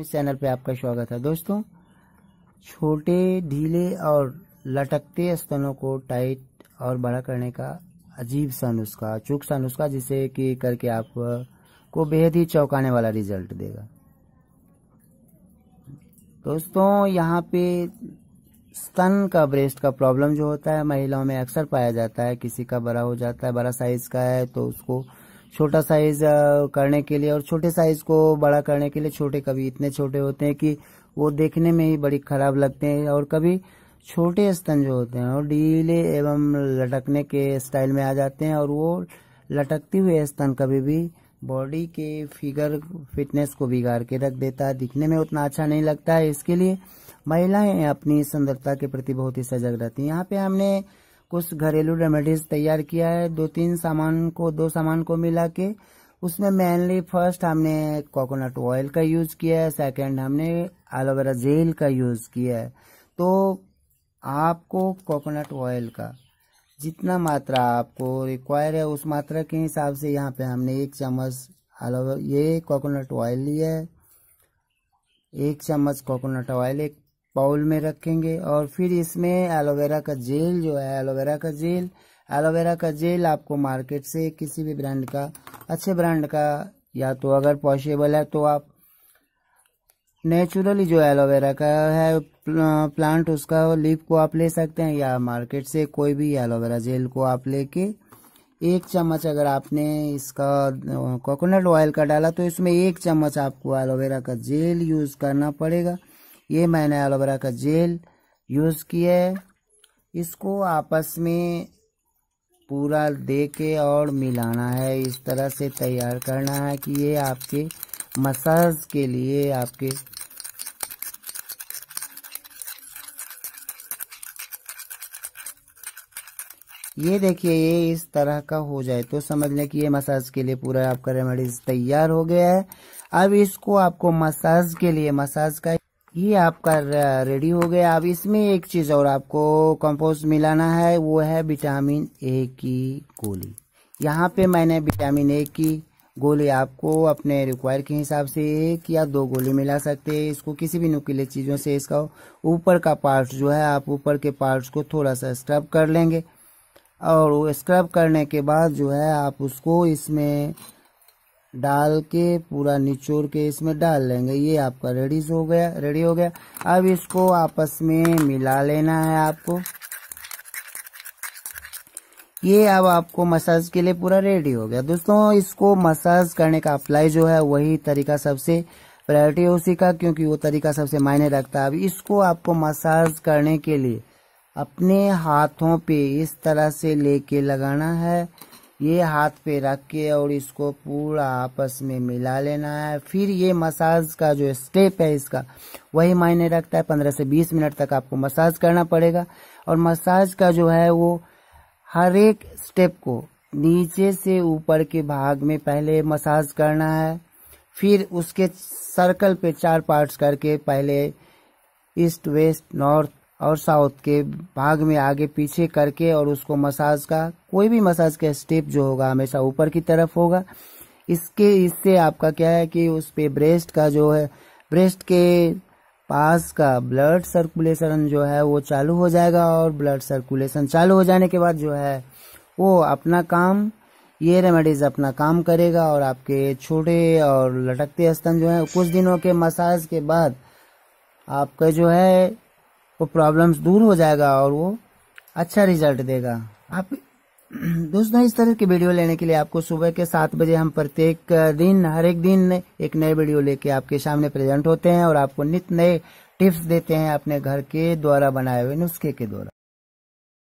इस चैनल पे आपका स्वागत है दोस्तों छोटे ढीले और लटकते स्तनों को टाइट और बड़ा करने का अजीब सा नुस्खा चूक सा नुस्खा जिसे कि करके आप को बेहद ही चौंकाने वाला रिजल्ट देगा दोस्तों यहाँ पे स्तन का ब्रेस्ट का प्रॉब्लम जो होता है महिलाओं में अक्सर पाया जाता है किसी का बड़ा हो जाता है बड़ा साइज का है तो उसको छोटा साइज करने के लिए और छोटे साइज को बड़ा करने के लिए छोटे कभी इतने छोटे होते हैं कि वो देखने में ही बड़ी खराब लगते हैं और कभी छोटे स्तन जो होते हैं और ढीले एवं लटकने के स्टाइल में आ जाते हैं और वो लटकते हुए स्तन कभी भी बॉडी के फिगर फिटनेस को बिगाड़ के रख देता है दिखने में उतना अच्छा नहीं लगता है इसके लिए महिलाएं अपनी सुंदरता के प्रति बहुत ही सजग रहती हैं यहाँ पे हमने कुछ घरेलू रेमेडीज तैयार किया है दो तीन सामान को दो सामान को मिला के उसमें मेनली फर्स्ट हमने कोकोनट ऑयल का यूज़ किया है सेकेंड हमने एलोवेरा जेल का यूज़ किया है तो आपको कोकोनट ऑयल का जितना मात्रा आपको रिक्वायर है उस मात्रा के हिसाब से यहाँ पे हमने एक चम्मच एलोवेरा ये कोकोनट ऑयल लिया है एक चम्मच कोकोनट ऑयल एक बाउल में रखेंगे और फिर इसमें एलोवेरा का जेल जो है एलोवेरा का जेल एलोवेरा का जेल आपको मार्केट से किसी भी ब्रांड का अच्छे ब्रांड का या तो अगर पॉसिबल है तो आप नेचुरली जो एलोवेरा का है प्लांट उसका लीफ को आप ले सकते हैं या मार्केट से कोई भी एलोवेरा जेल को आप लेके एक चम्मच अगर आपने इसका कोकोनट ऑयल का डाला तो इसमें एक चम्मच आपको एलोवेरा का जेल यूज़ करना पड़ेगा ये मैंने एलोवेरा का जेल यूज़ किया है इसको आपस में पूरा दे के और मिलाना है इस तरह से तैयार करना है कि ये आपके मसाज के लिए आपके ये देखिए ये इस तरह का हो जाए तो समझ लें कि ये मसाज के लिए पूरा आपका रेमेडीज तैयार हो गया है अब इसको आपको मसाज के लिए मसाज का ये आपका रेडी हो गया अब इसमें एक चीज़ और आपको कंपोस्ट मिलाना है वो है विटामिन ए की गोली यहाँ पे मैंने विटामिन ए की गोली आपको अपने रिक्वायर के हिसाब से एक या दो गोली मिला सकते हैं इसको किसी भी नुकीले चीज़ों से इसका ऊपर का पार्ट जो है आप ऊपर के पार्ट को थोड़ा सा स्क्रब कर लेंगे और स्क्रब करने के बाद जो है आप उसको इसमें डाल के पूरा निचोड़ के इसमें डाल लेंगे ये आपका रेडी हो गया रेडी हो गया अब इसको आपस में मिला लेना है आपको ये अब आपको मसाज के लिए पूरा रेडी हो गया दोस्तों इसको मसाज करने का अप्लाई जो है वही तरीका सबसे प्रायोरिटी है उसी का क्योंकि वो तरीका सबसे मायने रखता है अब इसको आपको मसाज करने के लिए अपने हाथों पे इस तरह से लेके लगाना है ये हाथ पे रख के और इसको पूरा आपस में मिला लेना है फिर ये मसाज का जो स्टेप है इसका वही मायने रखता है पंद्रह से बीस मिनट तक आपको मसाज करना पड़ेगा और मसाज का जो है वो हर एक स्टेप को नीचे से ऊपर के भाग में पहले मसाज करना है फिर उसके सर्कल पे चार पार्ट्स करके पहले ईस्ट वेस्ट नॉर्थ और साउथ के भाग में आगे पीछे करके और उसको मसाज का कोई भी मसाज का स्टेप जो होगा हमेशा ऊपर की तरफ होगा इसके इससे आपका क्या है कि उस पर ब्रेस्ट का जो है ब्रेस्ट के पास का ब्लड सर्कुलेशन जो है वो चालू हो जाएगा और ब्लड सर्कुलेशन चालू हो जाने के बाद जो है वो अपना काम ये रेमेडीज अपना काम करेगा और आपके छोटे और लटकते स्तन जो है कुछ दिनों के मसाज के बाद आपका जो है आपको प्रॉब्लम्स दूर हो जाएगा और वो अच्छा रिजल्ट देगा आप दोस्तों इस तरह की वीडियो लेने के लिए आपको सुबह के सात बजे हम प्रत्येक दिन हर एक दिन एक नए वीडियो लेके आपके सामने प्रेजेंट होते हैं और आपको नित नए टिप्स देते हैं अपने घर के द्वारा बनाए हुए नुस्खे के द्वारा